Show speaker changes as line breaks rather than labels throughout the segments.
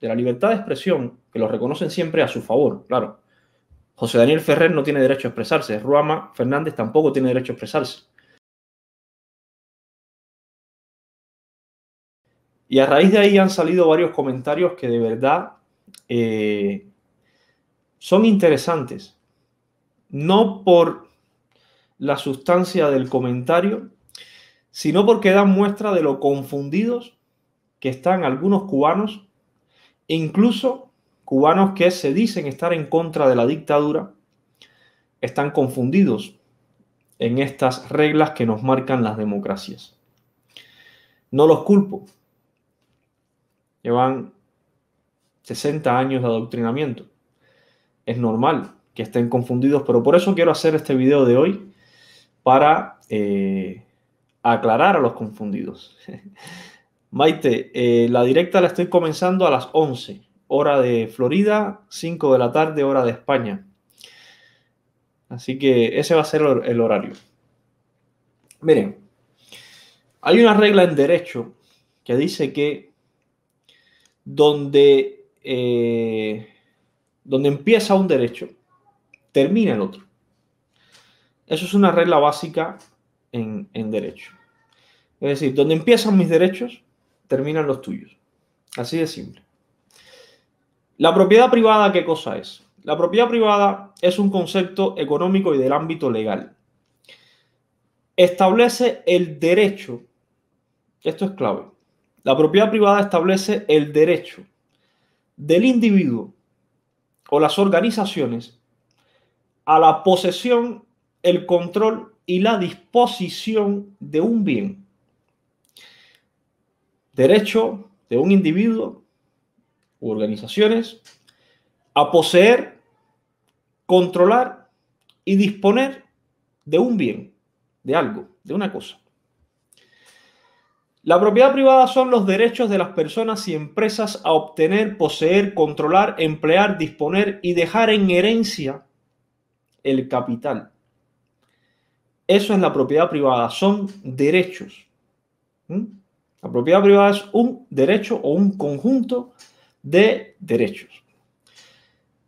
de la libertad de expresión, que lo reconocen siempre a su favor, claro. José Daniel Ferrer no tiene derecho a expresarse, Ruama Fernández tampoco tiene derecho a expresarse. Y a raíz de ahí han salido varios comentarios que de verdad eh, son interesantes. No por la sustancia del comentario, sino porque dan muestra de lo confundidos que están algunos cubanos Incluso cubanos que se dicen estar en contra de la dictadura están confundidos en estas reglas que nos marcan las democracias. No los culpo. Llevan 60 años de adoctrinamiento. Es normal que estén confundidos, pero por eso quiero hacer este video de hoy para eh, aclarar a los confundidos. Maite, eh, la directa la estoy comenzando a las 11, hora de Florida, 5 de la tarde, hora de España. Así que ese va a ser el horario. Miren, hay una regla en derecho que dice que donde, eh, donde empieza un derecho, termina el otro. Eso es una regla básica en, en derecho. Es decir, donde empiezan mis derechos, terminan los tuyos. Así de simple. La propiedad privada, ¿qué cosa es? La propiedad privada es un concepto económico y del ámbito legal. Establece el derecho, esto es clave, la propiedad privada establece el derecho del individuo o las organizaciones a la posesión, el control y la disposición de un bien derecho de un individuo u organizaciones a poseer, controlar y disponer de un bien, de algo, de una cosa. La propiedad privada son los derechos de las personas y empresas a obtener, poseer, controlar, emplear, disponer y dejar en herencia el capital. Eso es la propiedad privada, son derechos. La propiedad privada es un derecho o un conjunto de derechos.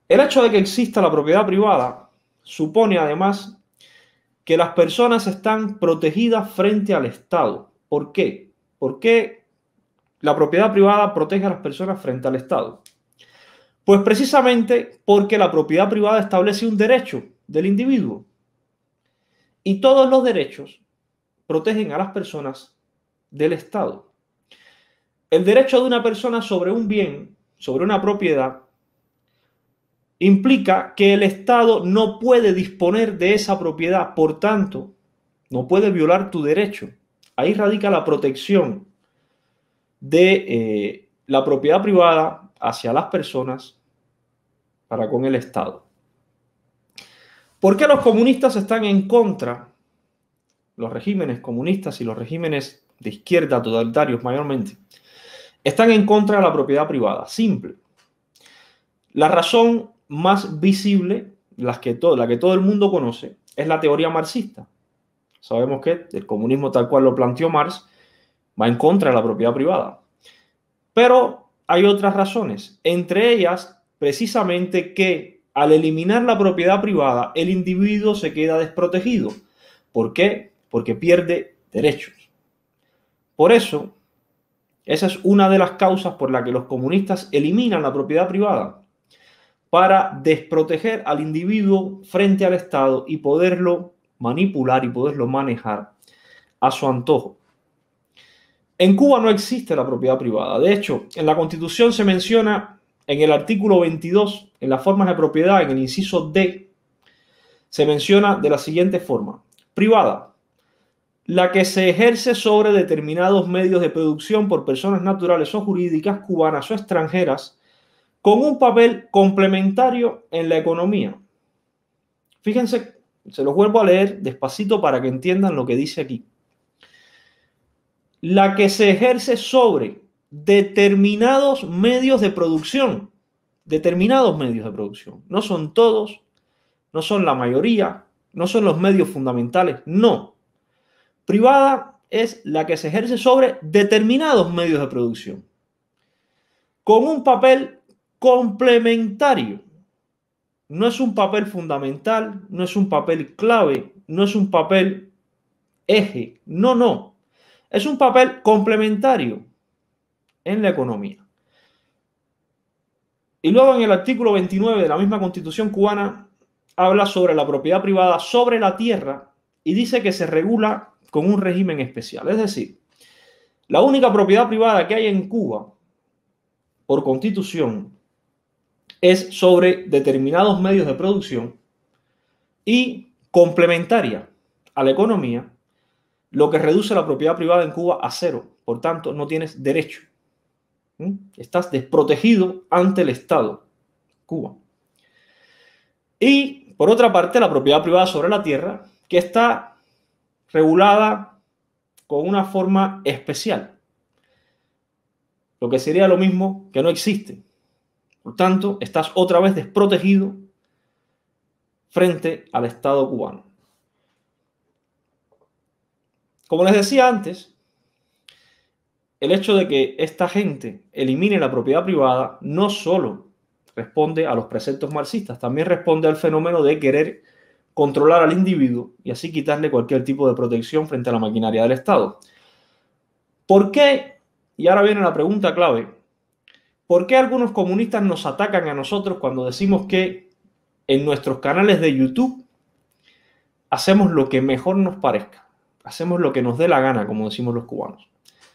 El hecho de que exista la propiedad privada supone además que las personas están protegidas frente al Estado. ¿Por qué? ¿Por qué la propiedad privada protege a las personas frente al Estado? Pues precisamente porque la propiedad privada establece un derecho del individuo. Y todos los derechos protegen a las personas del Estado. El derecho de una persona sobre un bien, sobre una propiedad, implica que el Estado no puede disponer de esa propiedad, por tanto, no puede violar tu derecho. Ahí radica la protección de eh, la propiedad privada hacia las personas para con el Estado. ¿Por qué los comunistas están en contra? Los regímenes comunistas y los regímenes de izquierda totalitarios mayormente están en contra de la propiedad privada, simple. La razón más visible, que todo, la que todo el mundo conoce, es la teoría marxista. Sabemos que el comunismo tal cual lo planteó Marx va en contra de la propiedad privada. Pero hay otras razones, entre ellas precisamente que al eliminar la propiedad privada el individuo se queda desprotegido. ¿Por qué? Porque pierde derechos. Por eso esa es una de las causas por la que los comunistas eliminan la propiedad privada para desproteger al individuo frente al Estado y poderlo manipular y poderlo manejar a su antojo. En Cuba no existe la propiedad privada. De hecho, en la Constitución se menciona en el artículo 22, en las formas de propiedad, en el inciso D, se menciona de la siguiente forma. Privada, la que se ejerce sobre determinados medios de producción por personas naturales o jurídicas cubanas o extranjeras con un papel complementario en la economía. Fíjense, se los vuelvo a leer despacito para que entiendan lo que dice aquí. La que se ejerce sobre determinados medios de producción, determinados medios de producción, no son todos, no son la mayoría, no son los medios fundamentales, no, privada es la que se ejerce sobre determinados medios de producción, con un papel complementario. No es un papel fundamental, no es un papel clave, no es un papel eje, no, no. Es un papel complementario en la economía. Y luego en el artículo 29 de la misma constitución cubana habla sobre la propiedad privada sobre la tierra y dice que se regula con un régimen especial. Es decir, la única propiedad privada que hay en Cuba, por constitución, es sobre determinados medios de producción y complementaria a la economía, lo que reduce la propiedad privada en Cuba a cero. Por tanto, no tienes derecho. ¿Mm? Estás desprotegido ante el Estado, Cuba. Y por otra parte, la propiedad privada sobre la tierra, que está regulada con una forma especial, lo que sería lo mismo que no existe. Por tanto, estás otra vez desprotegido frente al Estado cubano. Como les decía antes, el hecho de que esta gente elimine la propiedad privada no solo responde a los preceptos marxistas, también responde al fenómeno de querer controlar al individuo y así quitarle cualquier tipo de protección frente a la maquinaria del Estado. ¿Por qué? Y ahora viene la pregunta clave. ¿Por qué algunos comunistas nos atacan a nosotros cuando decimos que en nuestros canales de YouTube hacemos lo que mejor nos parezca? Hacemos lo que nos dé la gana, como decimos los cubanos.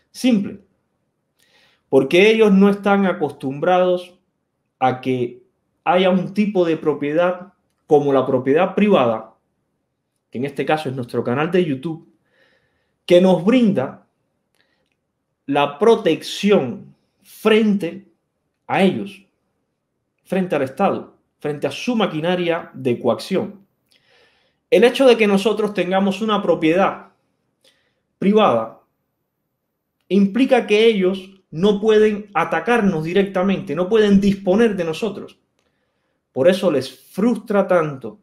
Simple. Porque ellos no están acostumbrados a que haya un tipo de propiedad como la propiedad privada, que en este caso es nuestro canal de YouTube, que nos brinda la protección frente a ellos, frente al Estado, frente a su maquinaria de coacción. El hecho de que nosotros tengamos una propiedad privada implica que ellos no pueden atacarnos directamente, no pueden disponer de nosotros. Por eso les frustra tanto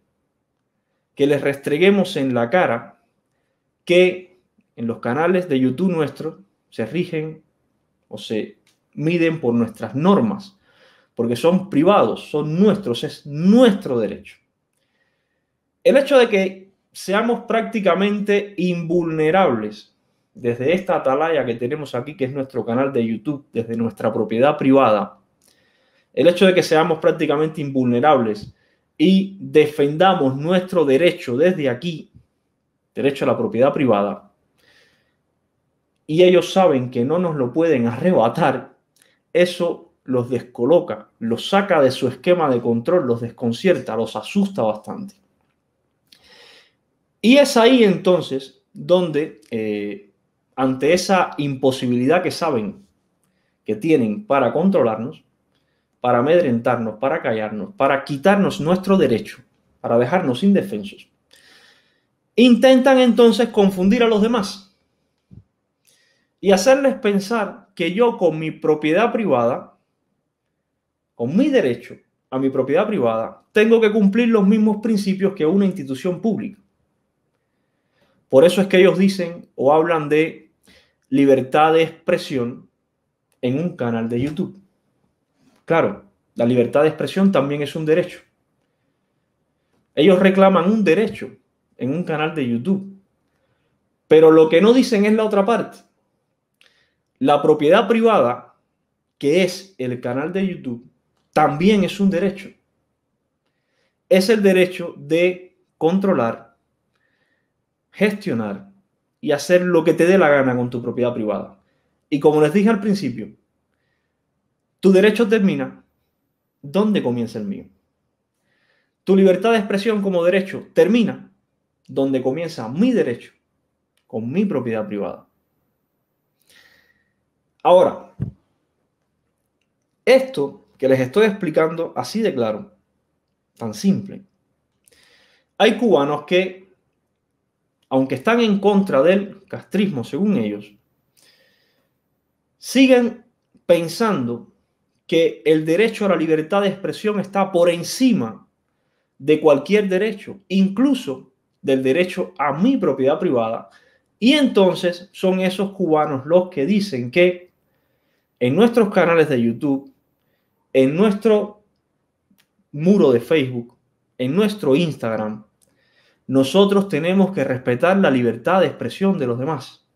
que les restreguemos en la cara que en los canales de YouTube nuestros se rigen o se miden por nuestras normas, porque son privados, son nuestros, es nuestro derecho. El hecho de que seamos prácticamente invulnerables desde esta atalaya que tenemos aquí, que es nuestro canal de YouTube, desde nuestra propiedad privada, el hecho de que seamos prácticamente invulnerables y defendamos nuestro derecho desde aquí, derecho a la propiedad privada, y ellos saben que no nos lo pueden arrebatar, eso los descoloca, los saca de su esquema de control, los desconcierta, los asusta bastante. Y es ahí entonces donde, eh, ante esa imposibilidad que saben que tienen para controlarnos, para amedrentarnos, para callarnos, para quitarnos nuestro derecho, para dejarnos indefensos. Intentan entonces confundir a los demás y hacerles pensar que yo con mi propiedad privada, con mi derecho a mi propiedad privada, tengo que cumplir los mismos principios que una institución pública. Por eso es que ellos dicen o hablan de libertad de expresión en un canal de YouTube. Claro, la libertad de expresión también es un derecho. Ellos reclaman un derecho en un canal de YouTube, pero lo que no dicen es la otra parte. La propiedad privada, que es el canal de YouTube, también es un derecho. Es el derecho de controlar, gestionar y hacer lo que te dé la gana con tu propiedad privada. Y como les dije al principio, tu derecho termina donde comienza el mío. Tu libertad de expresión como derecho termina donde comienza mi derecho con mi propiedad privada. Ahora, esto que les estoy explicando así de claro, tan simple. Hay cubanos que, aunque están en contra del castrismo, según ellos, siguen pensando que el derecho a la libertad de expresión está por encima de cualquier derecho, incluso del derecho a mi propiedad privada. Y entonces son esos cubanos los que dicen que en nuestros canales de YouTube, en nuestro muro de Facebook, en nuestro Instagram, nosotros tenemos que respetar la libertad de expresión de los demás.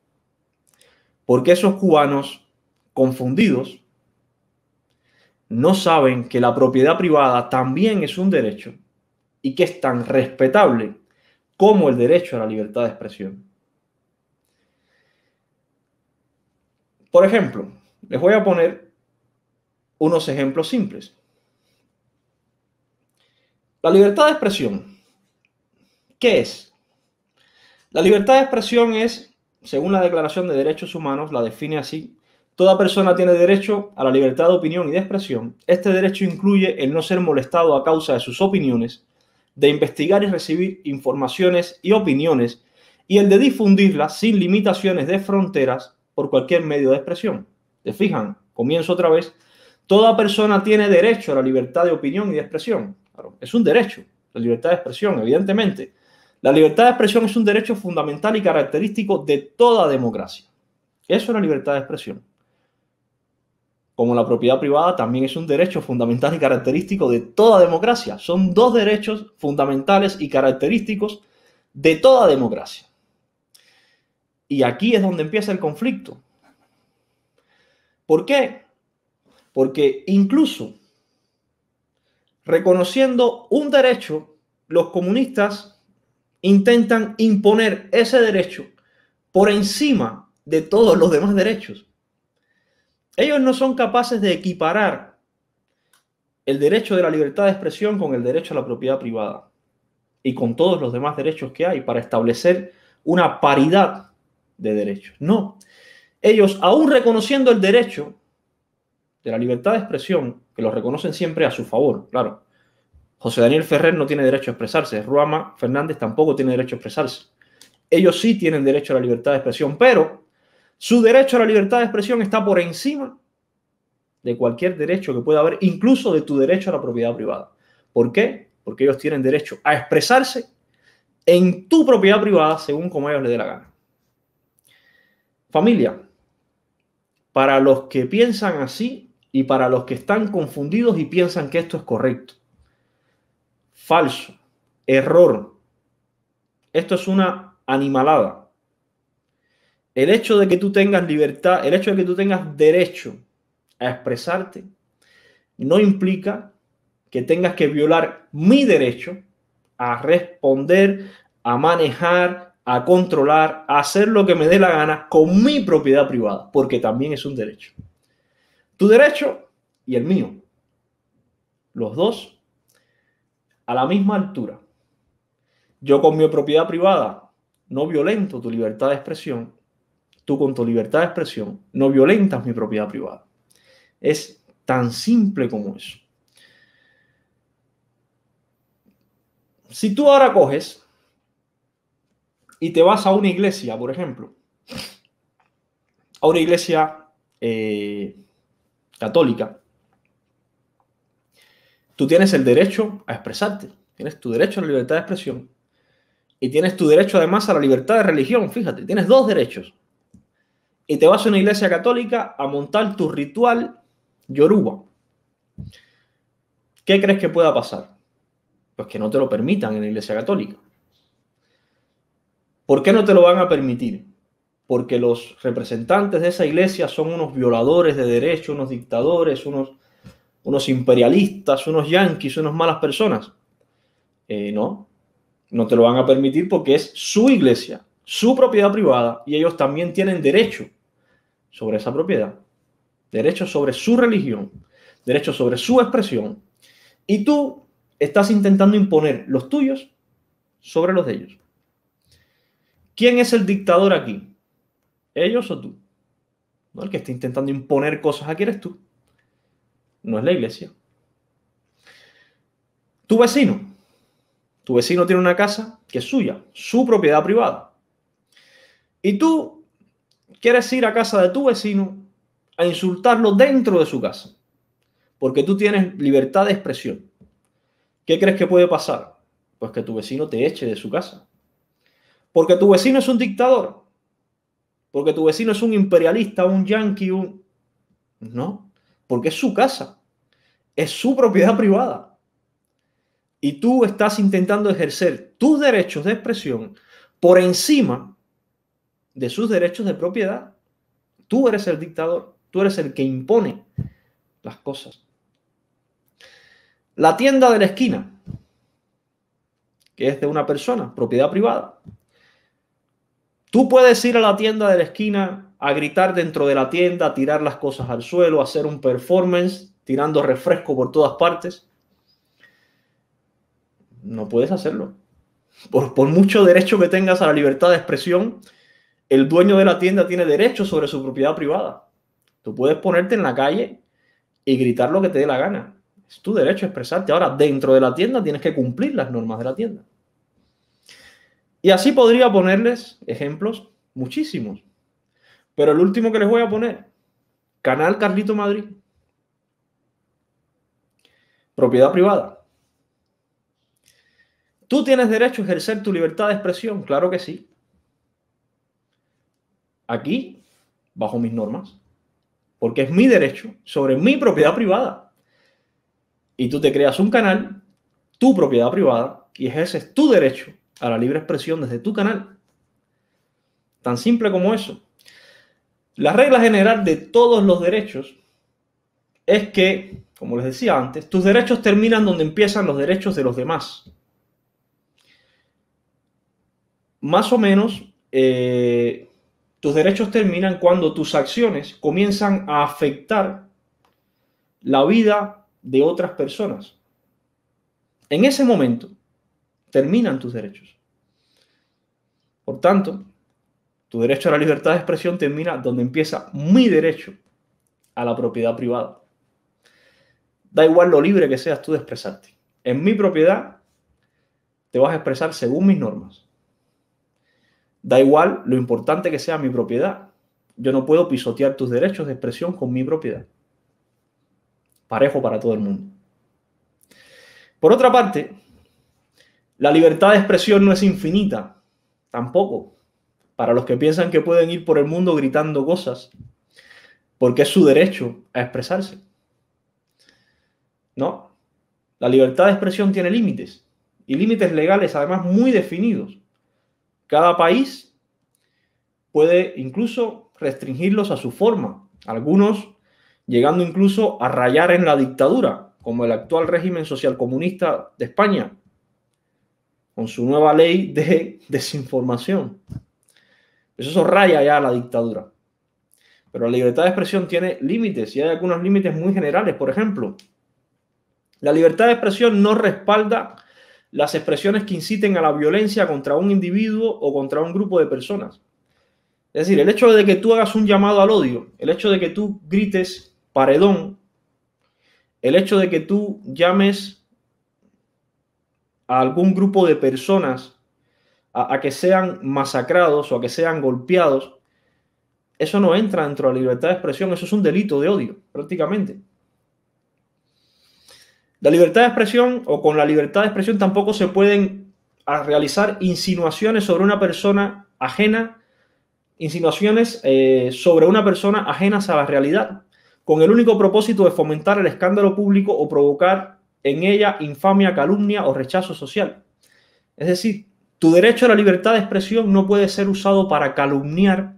Porque esos cubanos confundidos no saben que la propiedad privada también es un derecho y que es tan respetable como el derecho a la libertad de expresión. Por ejemplo, les voy a poner unos ejemplos simples. La libertad de expresión. ¿Qué es? La libertad de expresión es, según la Declaración de Derechos Humanos, la define así Toda persona tiene derecho a la libertad de opinión y de expresión. Este derecho incluye el no ser molestado a causa de sus opiniones, de investigar y recibir informaciones y opiniones, y el de difundirlas sin limitaciones de fronteras por cualquier medio de expresión. ¿Te fijan? Comienzo otra vez. Toda persona tiene derecho a la libertad de opinión y de expresión. es un derecho, la libertad de expresión, evidentemente. La libertad de expresión es un derecho fundamental y característico de toda democracia. Eso es la libertad de expresión como la propiedad privada, también es un derecho fundamental y característico de toda democracia. Son dos derechos fundamentales y característicos de toda democracia. Y aquí es donde empieza el conflicto. ¿Por qué? Porque incluso reconociendo un derecho, los comunistas intentan imponer ese derecho por encima de todos los demás derechos. Ellos no son capaces de equiparar el derecho de la libertad de expresión con el derecho a la propiedad privada y con todos los demás derechos que hay para establecer una paridad de derechos. No, ellos, aún reconociendo el derecho de la libertad de expresión, que lo reconocen siempre a su favor, claro. José Daniel Ferrer no tiene derecho a expresarse, Ruama Fernández tampoco tiene derecho a expresarse. Ellos sí tienen derecho a la libertad de expresión, pero su derecho a la libertad de expresión está por encima de cualquier derecho que pueda haber, incluso de tu derecho a la propiedad privada. ¿Por qué? Porque ellos tienen derecho a expresarse en tu propiedad privada según como ellos le dé la gana. Familia, para los que piensan así y para los que están confundidos y piensan que esto es correcto, falso, error. Esto es una animalada el hecho de que tú tengas libertad, el hecho de que tú tengas derecho a expresarte, no implica que tengas que violar mi derecho a responder, a manejar, a controlar, a hacer lo que me dé la gana con mi propiedad privada, porque también es un derecho. Tu derecho y el mío. Los dos a la misma altura. Yo con mi propiedad privada no violento tu libertad de expresión tú con tu libertad de expresión no violentas mi propiedad privada. Es tan simple como eso. Si tú ahora coges y te vas a una iglesia, por ejemplo, a una iglesia eh, católica, tú tienes el derecho a expresarte, tienes tu derecho a la libertad de expresión y tienes tu derecho además a la libertad de religión, fíjate, tienes dos derechos y te vas a una iglesia católica a montar tu ritual yoruba. ¿Qué crees que pueda pasar? Pues que no te lo permitan en la iglesia católica. ¿Por qué no te lo van a permitir? Porque los representantes de esa iglesia son unos violadores de derechos, unos dictadores, unos, unos imperialistas, unos yanquis, unos malas personas. Eh, no, no te lo van a permitir porque es su iglesia, su propiedad privada y ellos también tienen derecho sobre esa propiedad, derechos sobre su religión, derechos sobre su expresión, y tú estás intentando imponer los tuyos sobre los de ellos. ¿Quién es el dictador aquí? ¿Ellos o tú? No, el que está intentando imponer cosas aquí eres tú. No es la iglesia. Tu vecino. Tu vecino tiene una casa que es suya, su propiedad privada. Y tú quieres ir a casa de tu vecino a insultarlo dentro de su casa, porque tú tienes libertad de expresión. ¿Qué crees que puede pasar? Pues que tu vecino te eche de su casa. Porque tu vecino es un dictador. Porque tu vecino es un imperialista, un yanqui, un... No, porque es su casa. Es su propiedad privada. Y tú estás intentando ejercer tus derechos de expresión por encima de sus derechos de propiedad. Tú eres el dictador, tú eres el que impone las cosas. La tienda de la esquina, que es de una persona, propiedad privada. Tú puedes ir a la tienda de la esquina a gritar dentro de la tienda, a tirar las cosas al suelo, a hacer un performance, tirando refresco por todas partes. No puedes hacerlo. Por, por mucho derecho que tengas a la libertad de expresión, el dueño de la tienda tiene derecho sobre su propiedad privada. Tú puedes ponerte en la calle y gritar lo que te dé la gana. Es tu derecho a expresarte. Ahora, dentro de la tienda tienes que cumplir las normas de la tienda. Y así podría ponerles ejemplos muchísimos. Pero el último que les voy a poner, Canal Carlito Madrid. Propiedad privada. ¿Tú tienes derecho a ejercer tu libertad de expresión? Claro que sí aquí bajo mis normas, porque es mi derecho sobre mi propiedad privada. Y tú te creas un canal, tu propiedad privada, y ejerces tu derecho a la libre expresión desde tu canal. Tan simple como eso. La regla general de todos los derechos es que, como les decía antes, tus derechos terminan donde empiezan los derechos de los demás. Más o menos, eh, tus derechos terminan cuando tus acciones comienzan a afectar la vida de otras personas. En ese momento terminan tus derechos. Por tanto, tu derecho a la libertad de expresión termina donde empieza mi derecho a la propiedad privada. Da igual lo libre que seas tú de expresarte. En mi propiedad te vas a expresar según mis normas. Da igual lo importante que sea mi propiedad. Yo no puedo pisotear tus derechos de expresión con mi propiedad. Parejo para todo el mundo. Por otra parte, la libertad de expresión no es infinita, tampoco. Para los que piensan que pueden ir por el mundo gritando cosas, porque es su derecho a expresarse. No, la libertad de expresión tiene límites y límites legales además muy definidos. Cada país puede incluso restringirlos a su forma, algunos llegando incluso a rayar en la dictadura, como el actual régimen socialcomunista de España, con su nueva ley de desinformación. Eso raya ya a la dictadura. Pero la libertad de expresión tiene límites y hay algunos límites muy generales. Por ejemplo, la libertad de expresión no respalda las expresiones que inciten a la violencia contra un individuo o contra un grupo de personas. Es decir, el hecho de que tú hagas un llamado al odio, el hecho de que tú grites paredón, el hecho de que tú llames a algún grupo de personas a, que sean masacrados o a que sean golpeados, eso no entra dentro de la libertad de expresión, eso es un delito de odio, prácticamente. La libertad de expresión o con la libertad de expresión tampoco se pueden ah, realizar insinuaciones sobre una persona ajena, insinuaciones eh, sobre una persona ajena a la realidad, con el único propósito de fomentar el escándalo público o provocar en ella infamia, calumnia o rechazo social. Es decir, tu derecho a la libertad de expresión no puede ser usado para calumniar,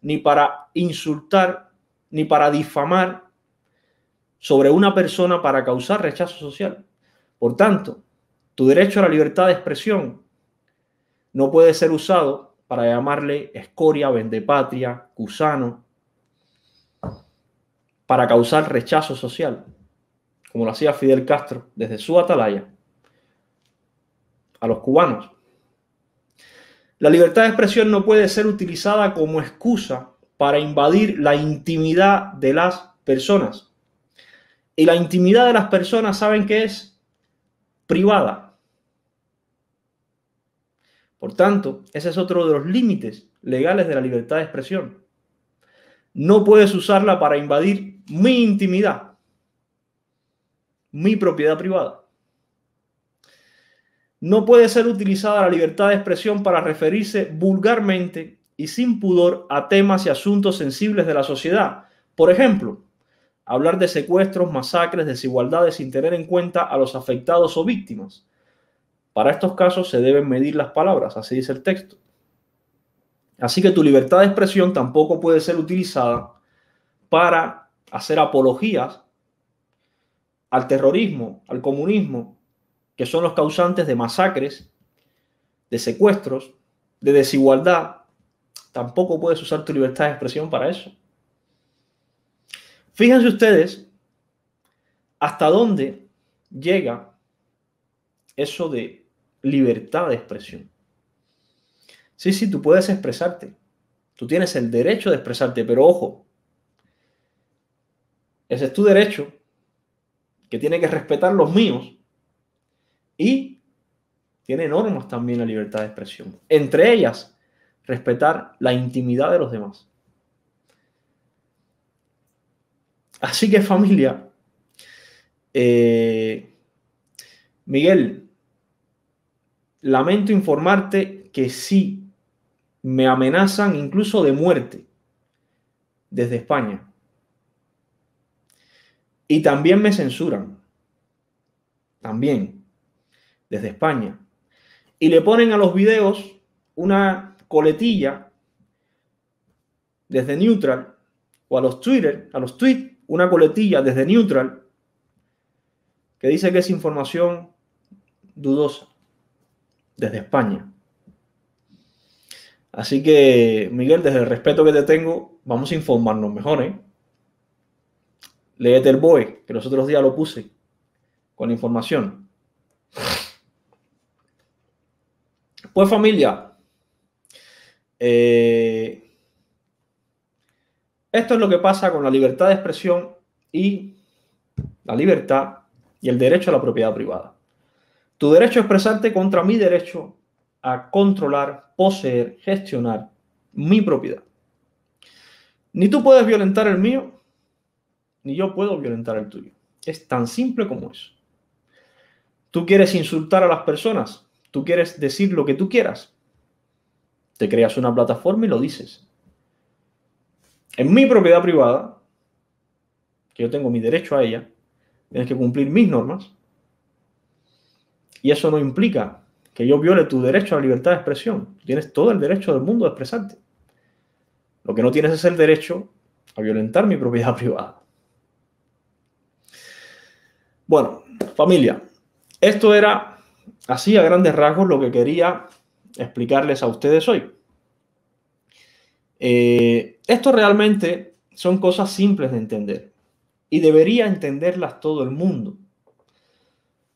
ni para insultar, ni para difamar, sobre una persona para causar rechazo social. Por tanto, tu derecho a la libertad de expresión no puede ser usado para llamarle escoria, patria, gusano, para causar rechazo social, como lo hacía Fidel Castro desde su atalaya a los cubanos. La libertad de expresión no puede ser utilizada como excusa para invadir la intimidad de las personas. Y la intimidad de las personas, ¿saben que es? Privada. Por tanto, ese es otro de los límites legales de la libertad de expresión. No puedes usarla para invadir mi intimidad, mi propiedad privada. No puede ser utilizada la libertad de expresión para referirse vulgarmente y sin pudor a temas y asuntos sensibles de la sociedad. Por ejemplo, hablar de secuestros, masacres, desigualdades sin tener en cuenta a los afectados o víctimas. Para estos casos se deben medir las palabras, así dice el texto. Así que tu libertad de expresión tampoco puede ser utilizada para hacer apologías al terrorismo, al comunismo, que son los causantes de masacres, de secuestros, de desigualdad. Tampoco puedes usar tu libertad de expresión para eso. Fíjense ustedes hasta dónde llega eso de libertad de expresión. Sí, sí, tú puedes expresarte. Tú tienes el derecho de expresarte, pero ojo, ese es tu derecho, que tiene que respetar los míos. Y tiene normas también la libertad de expresión. Entre ellas, respetar la intimidad de los demás. Así que familia, eh, Miguel, lamento informarte que sí me amenazan incluso de muerte desde España. Y también me censuran. También. Desde España. Y le ponen a los videos una coletilla desde neutral o a los Twitter, a los tweets una coletilla desde Neutral que dice que es información dudosa desde España. Así que, Miguel, desde el respeto que te tengo, vamos a informarnos mejor, ¿eh? Léete el BOE, que los otros días lo puse con información. Pues familia, eh, esto es lo que pasa con la libertad de expresión y la libertad y el derecho a la propiedad privada. Tu derecho a expresarte contra mi derecho a controlar, poseer, gestionar mi propiedad. Ni tú puedes violentar el mío, ni yo puedo violentar el tuyo. Es tan simple como eso. Tú quieres insultar a las personas, tú quieres decir lo que tú quieras. Te creas una plataforma y lo dices en mi propiedad privada, que yo tengo mi derecho a ella, tienes que cumplir mis normas. Y eso no implica que yo viole tu derecho a la libertad de expresión. Tienes todo el derecho del mundo a expresarte. Lo que no tienes es el derecho a violentar mi propiedad privada. Bueno, familia, esto era así a grandes rasgos lo que quería explicarles a ustedes hoy. Eh, esto realmente son cosas simples de entender y debería entenderlas todo el mundo.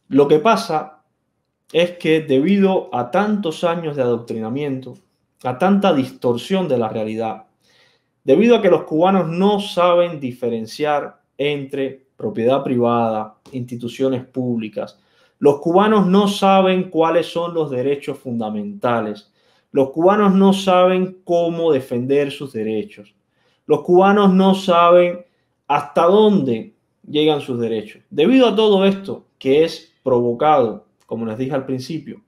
Lo que pasa es que debido a tantos años de adoctrinamiento, a tanta distorsión de la realidad, debido a que los cubanos no saben diferenciar entre propiedad privada, instituciones públicas, los cubanos no saben cuáles son los derechos fundamentales. Los cubanos no saben cómo defender sus derechos. Los cubanos no saben hasta dónde llegan sus derechos. Debido a todo esto que es provocado, como les dije al principio,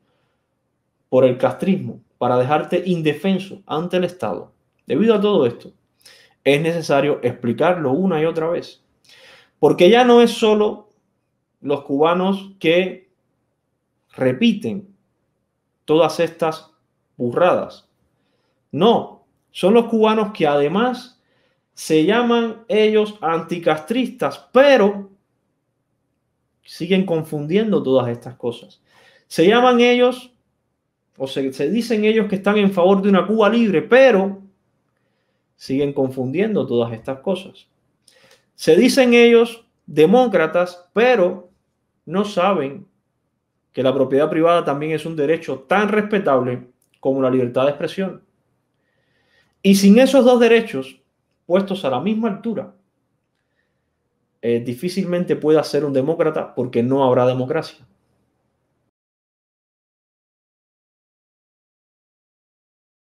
por el castrismo, para dejarte indefenso ante el Estado. Debido a todo esto, es necesario explicarlo una y otra vez. Porque ya no es solo los cubanos que repiten todas estas burradas. No, son los cubanos que además se llaman ellos anticastristas, pero siguen confundiendo todas estas cosas. Se llaman ellos, o se, se dicen ellos que están en favor de una Cuba libre, pero siguen confundiendo todas estas cosas. Se dicen ellos demócratas, pero no saben que la propiedad privada también es un derecho tan respetable como la libertad de expresión. Y sin esos dos derechos puestos a la misma altura, eh, difícilmente pueda ser un demócrata porque no habrá democracia.